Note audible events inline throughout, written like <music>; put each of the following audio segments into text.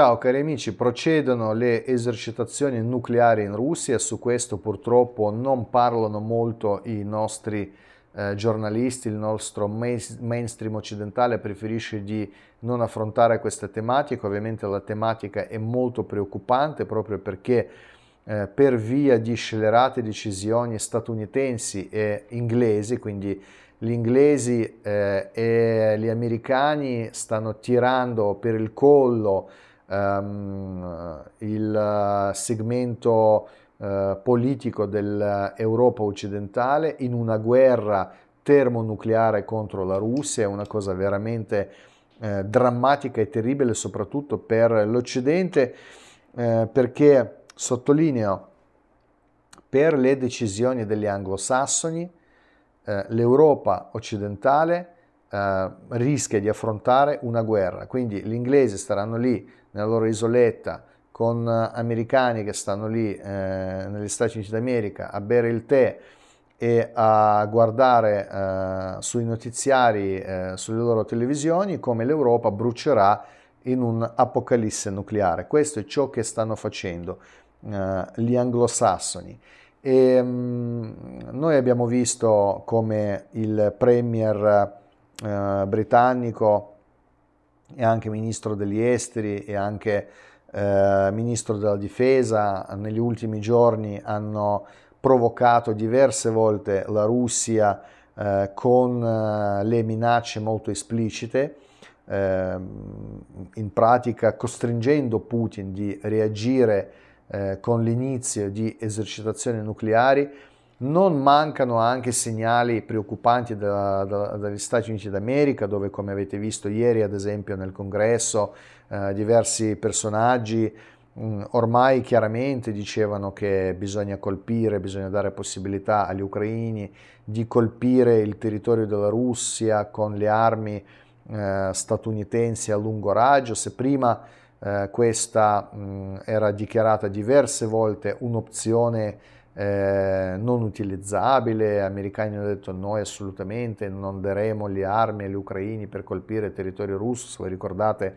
Ciao cari amici, procedono le esercitazioni nucleari in Russia, su questo purtroppo non parlano molto i nostri eh, giornalisti, il nostro mainstream occidentale preferisce di non affrontare questa tematica, ovviamente la tematica è molto preoccupante proprio perché eh, per via di scellerate decisioni statunitensi e inglesi, quindi gli inglesi eh, e gli americani stanno tirando per il collo ehm, il eh, segmento eh, politico dell'Europa occidentale in una guerra termonucleare contro la Russia, è una cosa veramente eh, drammatica e terribile soprattutto per l'Occidente eh, perché, sottolineo, per le decisioni degli anglosassoni eh, l'Europa occidentale eh, rischia di affrontare una guerra, quindi gli inglesi staranno lì nella loro isoletta con americani che stanno lì eh, negli Stati Uniti d'America a bere il tè e a guardare eh, sui notiziari, eh, sulle loro televisioni, come l'Europa brucerà in un apocalisse nucleare. Questo è ciò che stanno facendo eh, gli anglosassoni. E, ehm, mh, noi abbiamo visto come il premier eh, britannico è anche ministro degli esteri e anche eh, ministro della difesa, negli ultimi giorni hanno provocato diverse volte la Russia eh, con eh, le minacce molto esplicite, ehm, in pratica costringendo Putin di reagire eh, con l'inizio di esercitazioni nucleari non mancano anche segnali preoccupanti da, da, dagli Stati Uniti d'America, dove come avete visto ieri, ad esempio nel congresso, eh, diversi personaggi mh, mm, ormai chiaramente dicevano che bisogna colpire, bisogna dare possibilità agli ucraini di colpire il territorio della Russia con le armi eh, statunitensi a lungo raggio. Se prima eh, questa mh, mm, era dichiarata diverse volte un'opzione eh, non utilizzabile, gli americani hanno detto noi assolutamente non daremo le armi agli ucraini per colpire il territorio russo, se vi ricordate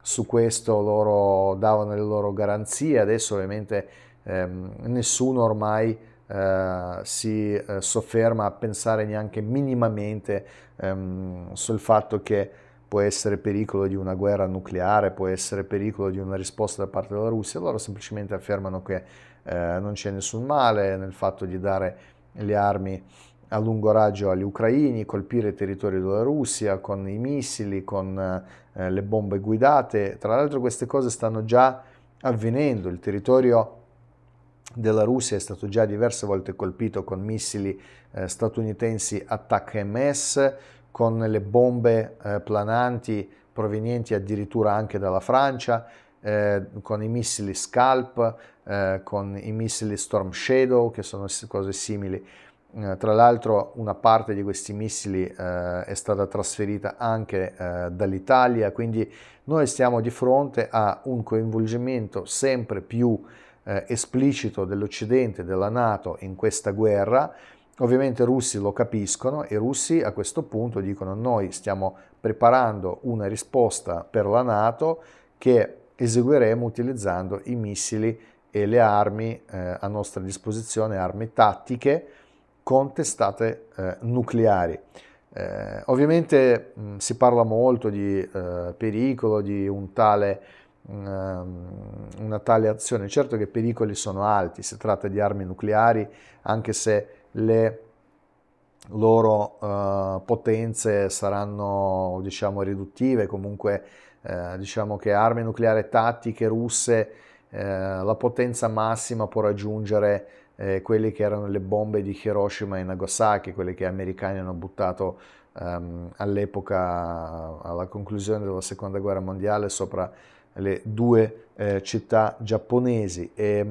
su questo loro davano le loro garanzie, adesso ovviamente ehm, nessuno ormai eh, si eh, sofferma a pensare neanche minimamente ehm, sul fatto che può essere pericolo di una guerra nucleare, può essere pericolo di una risposta da parte della Russia, loro semplicemente affermano che eh, non c'è nessun male nel fatto di dare le armi a lungo raggio agli ucraini, colpire i territori della Russia con i missili, con eh, le bombe guidate. Tra l'altro queste cose stanno già avvenendo, il territorio della Russia è stato già diverse volte colpito con missili eh, statunitensi Attack MS, con le bombe eh, plananti provenienti addirittura anche dalla Francia eh, con i missili Scalp, eh, con i missili Storm Shadow, che sono cose simili. Eh, tra l'altro una parte di questi missili eh, è stata trasferita anche eh, dall'Italia, quindi noi stiamo di fronte a un coinvolgimento sempre più esplicito dell'Occidente, della Nato in questa guerra. Ovviamente i russi lo capiscono e i russi a questo punto dicono noi stiamo preparando una risposta per la Nato che eseguiremo utilizzando i missili e le armi eh, a nostra disposizione, armi tattiche con testate eh, nucleari. Eh, ovviamente mh, mm, si parla molto di eh, pericolo, di un tale, mh, mm, una tale azione. Certo che i pericoli sono alti, si tratta di armi nucleari, anche se le loro eh, potenze saranno diciamo riduttive, comunque eh, diciamo che armi nucleari tattiche russe, eh, la potenza massima può raggiungere eh, quelle che erano le bombe di Hiroshima e Nagasaki, quelle che gli americani hanno buttato ehm, all'epoca, alla conclusione della seconda guerra mondiale, sopra le due eh, città giapponesi. E, ehm,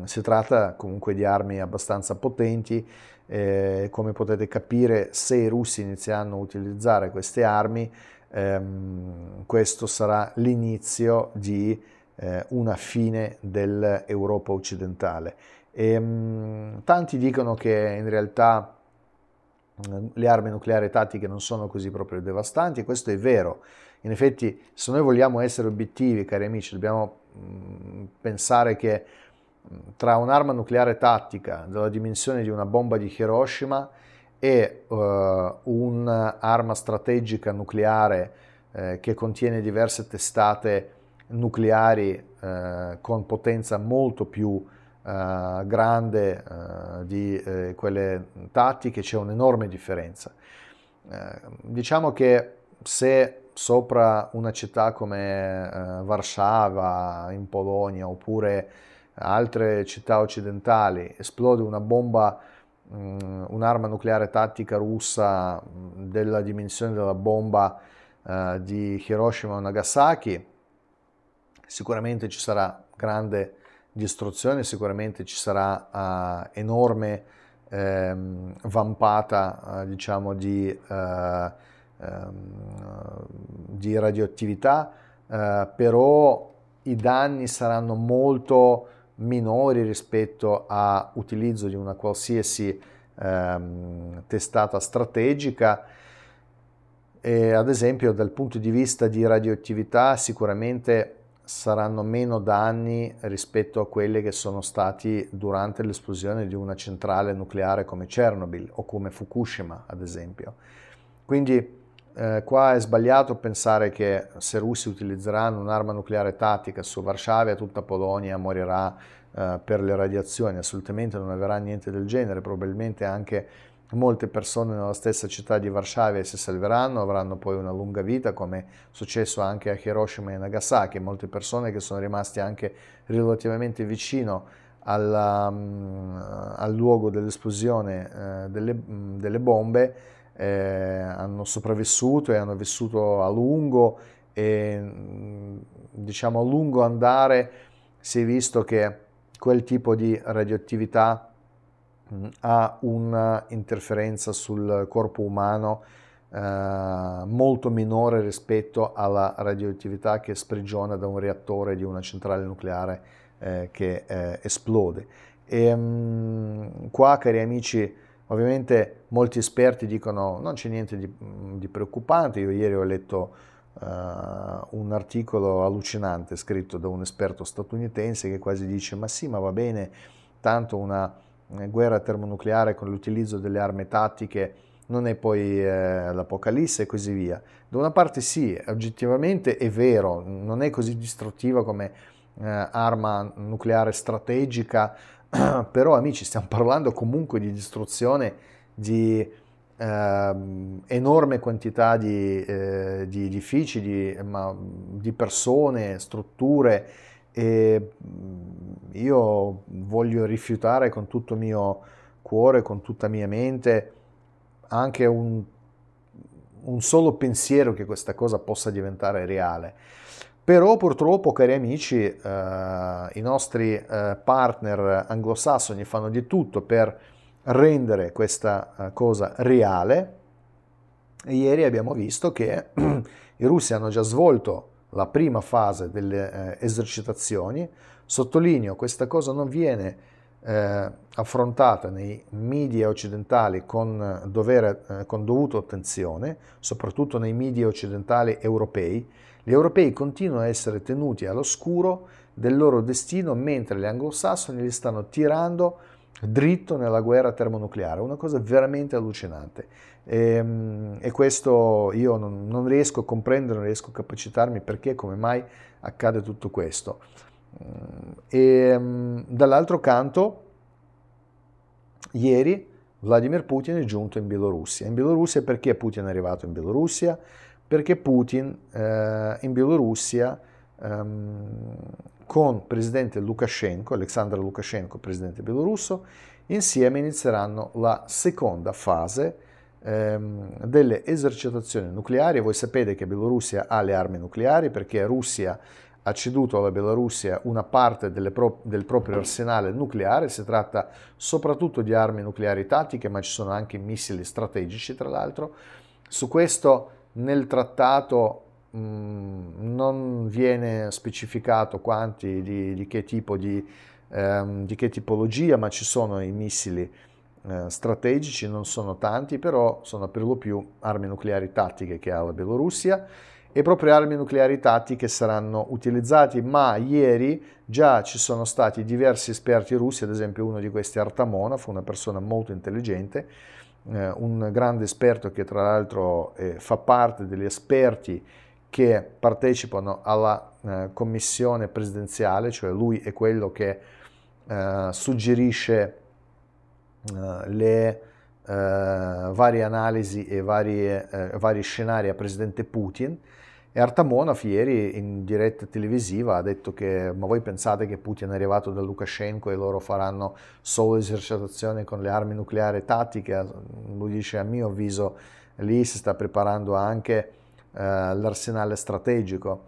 mh, si tratta comunque di armi abbastanza potenti. Eh, come potete capire, se i russi iniziano a utilizzare queste armi, ehm, questo sarà l'inizio di eh, una fine dell'Europa occidentale. E, ehm, mh, tanti dicono che in realtà mm, le armi nucleari tattiche non sono così proprio devastanti, e questo è vero. In effetti, se noi vogliamo essere obiettivi, cari amici, dobbiamo mm, pensare che mm, tra un'arma nucleare tattica della dimensione di una bomba di Hiroshima e uh, eh, un'arma strategica nucleare eh, che contiene diverse testate nucleari eh, con potenza molto più eh, grande eh, di eh, quelle tattiche, c'è un'enorme differenza. diciamo che se sopra una città come Varsavia in Polonia oppure altre città occidentali esplode una bomba eh, un'arma nucleare tattica russa della dimensione della bomba eh, di Hiroshima o Nagasaki, sicuramente ci sarà grande distruzione, sicuramente ci sarà eh, enorme ehm, eh, vampata diciamo di, eh, ehm, di radioattività, eh, però i danni saranno molto minori rispetto a utilizzo di una qualsiasi ehm, testata strategica. E ad esempio dal punto di vista di radioattività sicuramente saranno meno danni rispetto a quelli che sono stati durante l'esplosione di una centrale nucleare come Chernobyl o come Fukushima ad esempio. Quindi eh, qua è sbagliato pensare che se i russi utilizzeranno un'arma nucleare tattica su Varsavia, tutta Polonia morirà eh, per le radiazioni, assolutamente non avverrà niente del genere, probabilmente anche molte persone nella stessa città di Varsavia si salveranno, avranno poi una lunga vita, come è successo anche a Hiroshima e Nagasaki, molte persone che sono rimaste anche relativamente vicino alla, mm, al luogo dell'esplosione eh, delle, mm, delle bombe eh, hanno sopravvissuto e hanno vissuto a lungo e mm, diciamo a lungo andare si è visto che quel tipo di radioattività mh, mm, ha un'interferenza sul corpo umano eh, molto minore rispetto alla radioattività che sprigiona da un reattore di una centrale nucleare eh, che eh, esplode. E, mh, mm, qua, cari amici, Ovviamente molti esperti dicono non c'è niente di, mm, di preoccupante, io ieri ho letto uh, un articolo allucinante scritto da un esperto statunitense che quasi dice ma sì ma va bene, tanto una eh, guerra termonucleare con l'utilizzo delle armi tattiche non è poi eh, l'apocalisse e così via. Da una parte sì, oggettivamente è vero, non è così distruttiva come eh, arma nucleare strategica <clears throat> però amici stiamo parlando comunque di distruzione di eh, enorme quantità di, eh, di edifici, di, ma, di persone, strutture e mm, io voglio rifiutare con tutto mio cuore, con tutta mia mente anche un, un solo pensiero che questa cosa possa diventare reale però purtroppo, cari amici, eh, i nostri eh, partner anglosassoni fanno di tutto per rendere questa eh, cosa reale. ieri abbiamo visto che <clears throat> i russi hanno già svolto la prima fase delle eh, esercitazioni. Sottolineo, questa cosa non viene eh, affrontata nei media occidentali con, dovere, eh, con dovuta attenzione, soprattutto nei media occidentali europei, gli europei continuano a essere tenuti all'oscuro del loro destino mentre gli anglosassoni li stanno tirando dritto nella guerra termonucleare, una cosa veramente allucinante. E, ehm, e questo io non, non riesco a comprendere, non riesco a capacitarmi perché, come mai accade tutto questo. E mm, dall'altro canto, ieri Vladimir Putin è giunto in Bielorussia. In Bielorussia perché Putin è arrivato in Bielorussia? Perché Putin eh, in Bielorussia ehm, con presidente Lukashenko, Alexander Lukashenko, presidente bielorusso, insieme inizieranno la seconda fase ehm, delle esercitazioni nucleari. Voi sapete che Bielorussia ha le armi nucleari perché Russia ha ceduto alla Bielorussia una parte pro del proprio arsenale nucleare, si tratta soprattutto di armi nucleari tattiche, ma ci sono anche missili strategici, tra l'altro. Su questo nel trattato mh, mm, non viene specificato quanti, di, di, che tipo di, ehm, di, che tipologia, ma ci sono i missili eh, strategici, non sono tanti, però sono per lo più armi nucleari tattiche che ha la Bielorussia e proprio armi nucleari tattiche saranno utilizzati, ma ieri già ci sono stati diversi esperti russi, ad esempio uno di questi Artamonov, una persona molto intelligente, eh, un grande esperto che tra l'altro eh, fa parte degli esperti che partecipano alla eh, commissione presidenziale, cioè lui è quello che eh, suggerisce eh, le eh, varie analisi e varie, eh, vari scenari a presidente Putin. E Artamonov ieri in diretta televisiva ha detto che ma voi pensate che Putin è arrivato da Lukashenko e loro faranno solo esercitazioni con le armi nucleari tattiche? Lui dice a mio avviso lì si sta preparando anche eh, l'arsenale strategico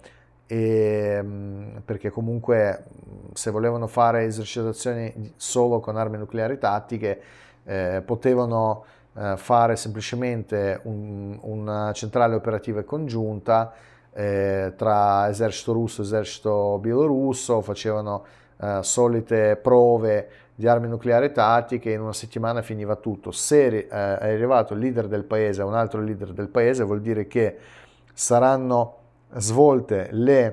e, mm, perché comunque mm, se volevano fare esercitazioni solo con armi nucleari tattiche eh, potevano eh, fare semplicemente un, una centrale operativa congiunta eh, tra esercito russo e esercito bielorusso, facevano eh, solite prove di armi nucleari tattiche, in una settimana finiva tutto. Se eh, è arrivato il leader del paese a un altro leader del paese, vuol dire che saranno svolte le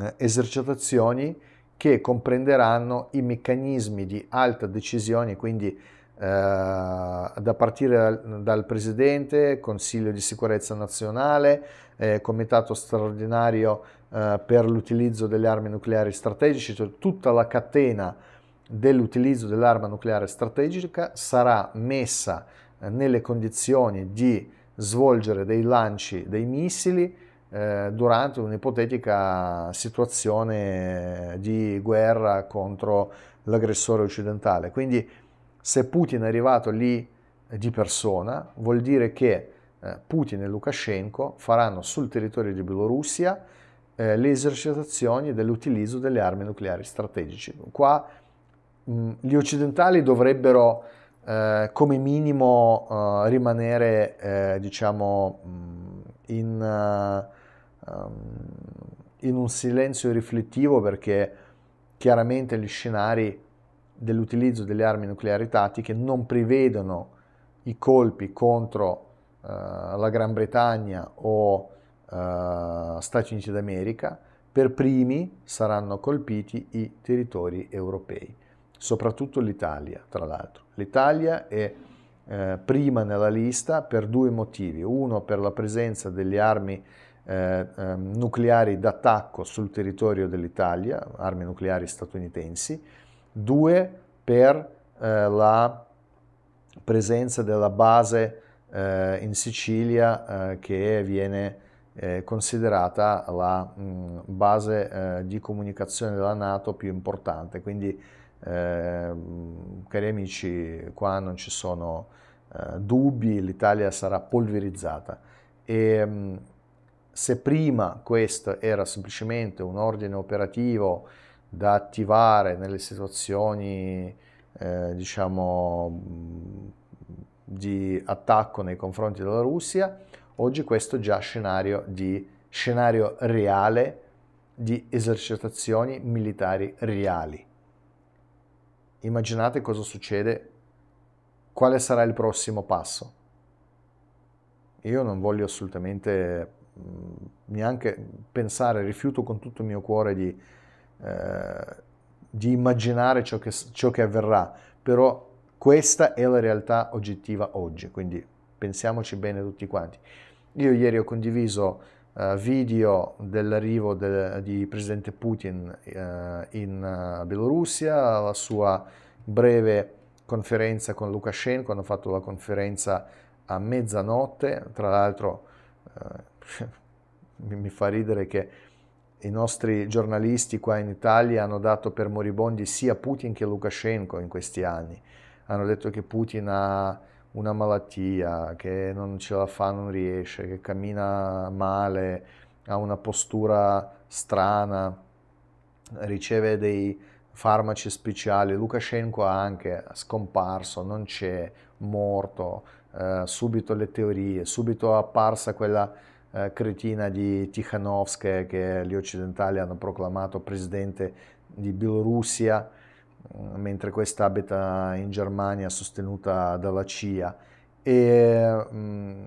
eh, esercitazioni che comprenderanno i meccanismi di alta decisione, quindi eh, da partire dal, dal, Presidente, Consiglio di sicurezza nazionale, eh, Comitato straordinario eh, per l'utilizzo delle armi nucleari strategiche, cioè tutta la catena dell'utilizzo dell'arma nucleare strategica sarà messa eh, nelle condizioni di svolgere dei lanci dei missili eh, durante un'ipotetica situazione di guerra contro l'aggressore occidentale. Quindi se Putin è arrivato lì eh, di persona, vuol dire che eh, Putin e Lukashenko faranno sul territorio di Bielorussia eh, le esercitazioni dell'utilizzo delle armi nucleari strategiche. Qua mh, mm, gli occidentali dovrebbero eh, come minimo rimanere diciamo mh, mm, in Ehm, in un silenzio riflettivo perché chiaramente gli scenari dell'utilizzo delle armi nucleari tattiche non prevedono i colpi contro eh, la Gran Bretagna o eh, Stati Uniti d'America, per primi saranno colpiti i territori europei, soprattutto l'Italia, tra l'altro. L'Italia è eh, prima nella lista per due motivi, uno per la presenza delle armi nucleari eh, ehm, nucleari d'attacco sul territorio dell'Italia, armi nucleari statunitensi, due per eh, la presenza della base eh, in Sicilia eh, che viene eh, considerata la mh, mm, base di comunicazione della Nato più importante. Quindi, ehm, cari amici, qua non ci sono dubbi, l'Italia sarà polverizzata. E, mh, mm, se prima questo era semplicemente un ordine operativo da attivare nelle situazioni, eh, diciamo, mm, di attacco nei confronti della Russia, oggi questo è già scenario, di, scenario reale di esercitazioni militari reali. Immaginate cosa succede, quale sarà il prossimo passo. Io non voglio assolutamente neanche mm, pensare, rifiuto con tutto il mio cuore di, eh, di immaginare ciò che, ciò che avverrà, però questa è la realtà oggettiva oggi, quindi pensiamoci bene tutti quanti. Io ieri ho condiviso uh, video dell'arrivo de, di Presidente Putin uh, in eh, Bielorussia, la sua breve conferenza con Lukashenko, hanno fatto la conferenza a mezzanotte, tra l'altro <laughs> mi fa ridere che i nostri giornalisti qua in Italia hanno dato per moribondi sia Putin che Lukashenko in questi anni. Hanno detto che Putin ha una malattia, che non ce la fa, non riesce, che cammina male, ha una postura strana, riceve dei farmaci speciali. Lukashenko ha anche scomparso, non c'è, morto, eh, subito le teorie, subito è apparsa quella eh, cretina di Tikhanovskaya che gli occidentali hanno proclamato presidente di Bielorussia, mm, mentre questa abita in Germania sostenuta dalla CIA. E mh, mm,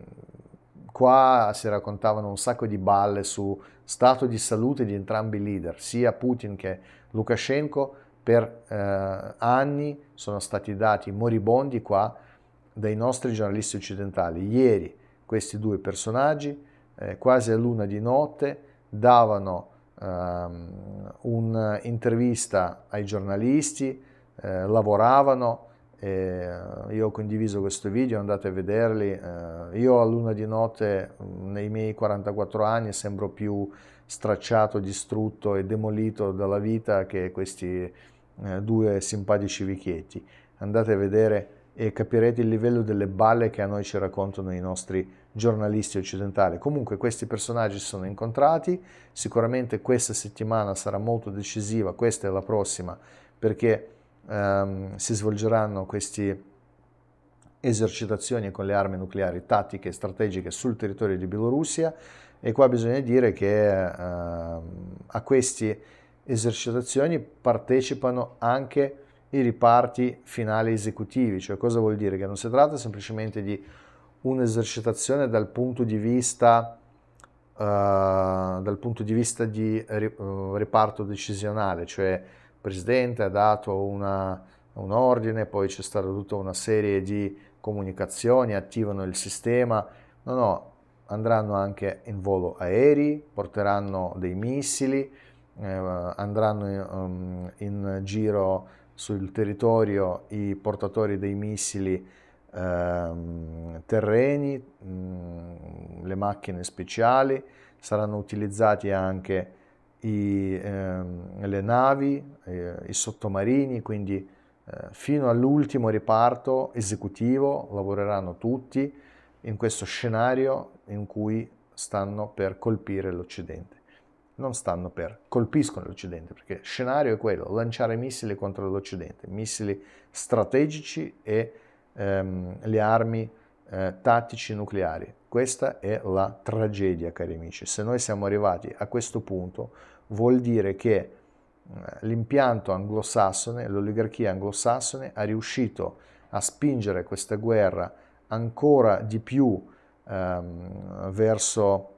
qua si raccontavano un sacco di balle su stato di salute di entrambi i leader, sia Putin che Lukashenko, per eh, anni sono stati dati moribondi qua dai nostri giornalisti occidentali. Ieri questi due personaggi eh, quasi a luna di notte, davano ehm, un'intervista ai giornalisti, eh, lavoravano. Eh, io ho condiviso questo video, andate a vederli. Eh, io a luna di notte, nei miei 44 anni, sembro più stracciato, distrutto e demolito dalla vita che questi eh, due simpatici vecchietti. Andate a vedere e capirete il livello delle balle che a noi ci raccontano i nostri giornalisti occidentali. Comunque questi personaggi si sono incontrati, sicuramente questa settimana sarà molto decisiva, questa è la prossima, perché ehm, si svolgeranno queste esercitazioni con le armi nucleari tattiche e strategiche sul territorio di Bielorussia e qua bisogna dire che ehm, a queste esercitazioni partecipano anche i riparti finali esecutivi, cioè cosa vuol dire? Che non si tratta semplicemente di un'esercitazione dal punto di vista, uh, dal punto di, vista di uh, decisionale, cioè il presidente ha dato una, un ordine, poi c'è stata tutta una serie di comunicazioni, attivano il sistema, no no, andranno anche in volo aerei, porteranno dei missili, eh, andranno um, in giro sul territorio i portatori dei missili ehm, terreni, mh, mm, le macchine speciali, saranno utilizzati anche i, ehm, le navi, eh, i sottomarini, quindi eh, fino all'ultimo riparto esecutivo lavoreranno tutti in questo scenario in cui stanno per colpire l'Occidente. Non stanno per, colpiscono l'Occidente, perché il scenario è quello, lanciare missili contro l'Occidente, missili strategici e ehm, le armi eh, tattici nucleari. Questa è la tragedia, cari amici. Se noi siamo arrivati a questo punto, vuol dire che eh, l'impianto anglosassone, l'oligarchia anglosassone, ha riuscito a spingere questa guerra ancora di più ehm, verso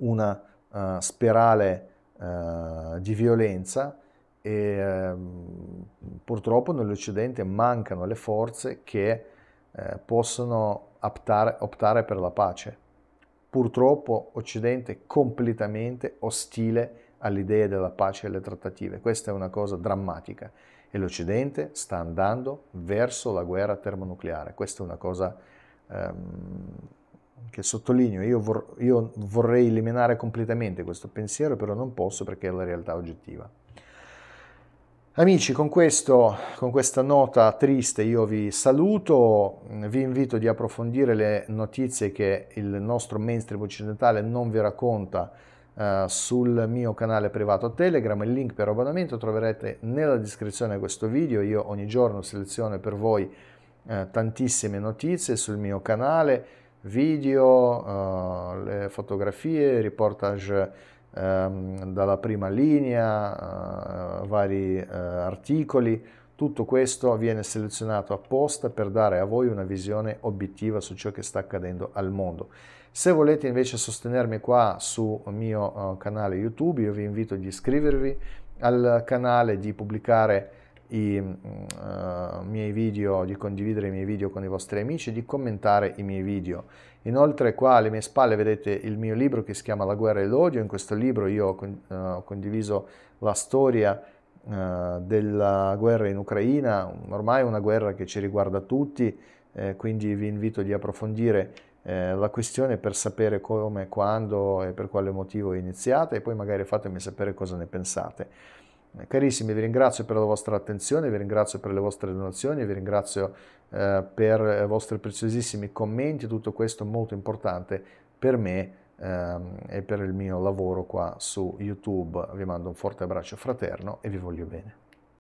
una uh, spirale uh, di violenza e ehm, purtroppo nell'Occidente mancano le forze che eh, possono optare, optare per la pace. Purtroppo Occidente completamente ostile all'idea della pace e alle trattative. Questa è una cosa drammatica e l'Occidente sta andando verso la guerra termonucleare. Questa è una cosa ehm, che sottolineo, io, vor- io vorrei eliminare completamente questo pensiero, però non posso perché è la realtà oggettiva. Amici, con, questo, con, questa nota triste io vi saluto, vi invito di approfondire le notizie che il nostro mainstream occidentale non vi racconta eh, sul mio canale privato Telegram, il link per abbonamento troverete nella descrizione di questo video, io ogni giorno seleziono per voi eh, tantissime notizie sul mio canale, video, eh, le fotografie, reportage ehm, dalla prima linea, eh, vari eh, articoli, tutto questo viene selezionato apposta per dare a voi una visione obiettiva su ciò che sta accadendo al mondo. Se volete invece sostenermi qua sul mio eh, canale YouTube, io vi invito ad iscrivervi al canale, di pubblicare i uh, miei video, di condividere i miei video con i vostri amici, di commentare i miei video. Inoltre qua alle mie spalle vedete il mio libro che si chiama La guerra e l'odio, in questo libro io ho con, uh, condiviso la storia uh, della guerra in Ucraina, ormai è una guerra che ci riguarda tutti, eh, quindi vi invito di approfondire la questione per sapere come, quando e per quale motivo iniziate e poi magari fatemi sapere cosa ne pensate. Eh, carissimi, vi ringrazio per la vostra attenzione, vi ringrazio per le vostre donazioni, vi ringrazio eh, per i eh, vostri preziosissimi commenti, tutto questo è molto importante per me ehm, e per il mio lavoro qua su YouTube. Vi mando un forte abbraccio fraterno e vi voglio bene.